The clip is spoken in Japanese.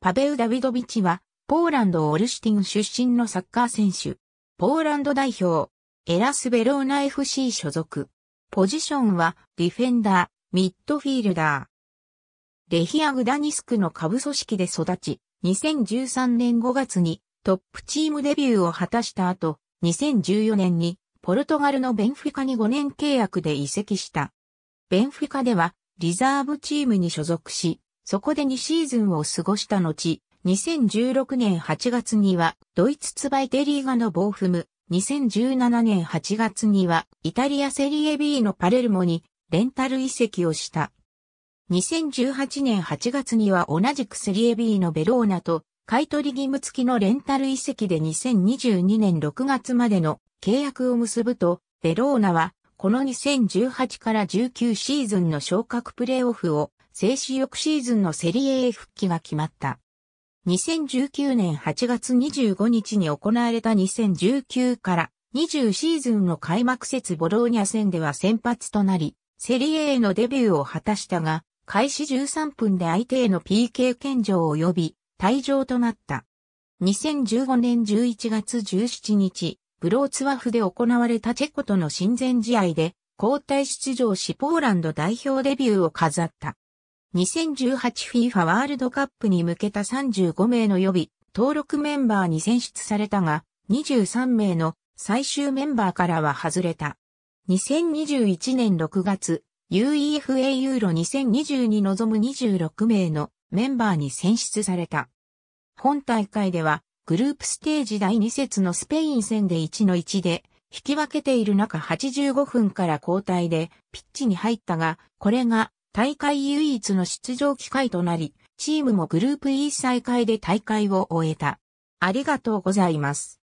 パベウ・ダビドビチは、ポーランド・オルシティン出身のサッカー選手。ポーランド代表、エラス・ベローナ FC 所属。ポジションは、ディフェンダー、ミッドフィールダー。レヒア・グダニスクの下部組織で育ち、2013年5月にトップチームデビューを果たした後、2014年にポルトガルのベンフィカに5年契約で移籍した。ベンフィカではリザーブチームに所属し、そこで2シーズンを過ごした後、2016年8月にはドイツツバイテリーガのボーフム、2017年8月にはイタリアセリエ B のパレルモにレンタル移籍をした。2018年8月には同じくセリエ B のベローナと買取義務付きのレンタル移籍で2022年6月までの契約を結ぶと、ベローナはこの2018から19シーズンの昇格プレーオフを静止翌シーズンのセリエ A 復帰が決まった。2019年8月25日に行われた2019から20シーズンの開幕節ボローニャ戦では先発となり、セリエ A のデビューを果たしたが、開始13分で相手への PK 献上を呼び、退場となった。2015年11月17日、ブローツワフで行われたチェコとの親善試合で、交代出場しポーランド代表デビューを飾った。2018FIFA ワールドカップに向けた35名の予備、登録メンバーに選出されたが、23名の最終メンバーからは外れた。2021年6月、UEFA ユーロ2020に臨む26名のメンバーに選出された。本大会では、グループステージ第2節のスペイン戦で1の1で、引き分けている中85分から交代でピッチに入ったが、これが大会唯一の出場機会となり、チームもグループ E 再開で大会を終えた。ありがとうございます。